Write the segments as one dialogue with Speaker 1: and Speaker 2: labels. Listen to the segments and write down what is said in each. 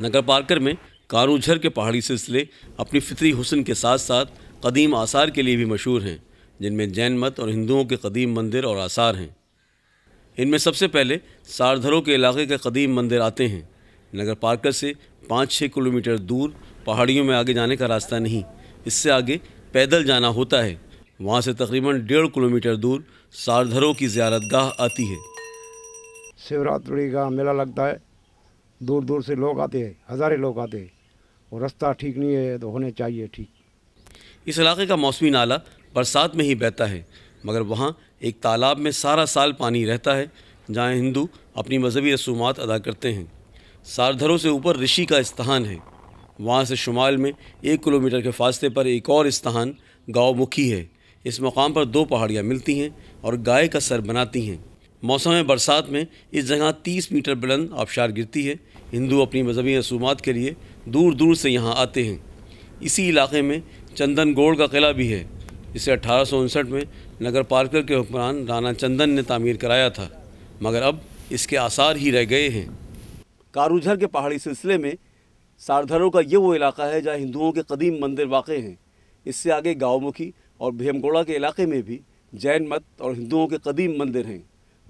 Speaker 1: नगर Parker में कारूझर के पहाड़ी सिलसिले अपनी फितरी हुसन के साथ साथ कदीम आसार के लिए भी मशहूर हैं जिनमें जैन मत और हिंदुओं के कदीम मंदिर और आसार हैं इनमें सबसे पहले सारधरों के इलाके के कदीम मंदिर आते हैं नगर पार्कर से पाँच छः किलोमीटर दूर पहाड़ियों में आगे जाने का रास्ता नहीं इससे आगे पैदल जाना होता है वहाँ से तकरीबन डेढ़ किलोमीटर दूर सारधरों की ज्यारत आती है
Speaker 2: शिवरात्रि का मेला लगता है दूर दूर से लोग आते हैं हज़ारे लोग आते हैं और रास्ता ठीक नहीं है तो होने चाहिए ठीक
Speaker 1: इस इलाके का मौसमी नाला बरसात में ही बहता है मगर वहाँ एक तालाब में सारा साल पानी रहता है जहाँ हिंदू अपनी मजहबी रसूमात अदा करते हैं सारधरों से ऊपर ऋषि का स्थान है वहाँ से शुमाल में एक किलोमीटर के फासले पर एक और स्थान गाँव मुखी है इस मकाम पर दो पहाड़ियाँ मिलती हैं और गाय का सर बनाती हैं मौसम बरसात में इस जगह 30 मीटर बुलंद आबशार गिरती है हिंदू अपनी मजहबी रसूमात के लिए दूर दूर से यहाँ आते हैं इसी इलाके में चंदन गोड़ का किला भी है इसे अठारह में नगर पार्कर के हुक्मरान राना चंदन ने तामीर कराया था मगर अब इसके आसार ही रह गए हैं कारूझर के पहाड़ी सिलसिले में सारधरों का ये वो इलाका है जहाँ हिंदुओं के कदीम मंदिर वाक़ हैं इससे आगे गाँवमुखी और भीमगोड़ा के इलाके में भी जैन मत और हिंदुओं के कदीम मंदिर हैं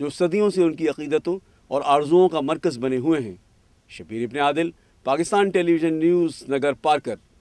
Speaker 1: जो सदियों से उनकी अकीदतों और आर्जुओं का मरकज़ बने हुए हैं शबीर इबन आदिल पाकिस्तान टेलीविज़न न्यूज़ नगर पारकर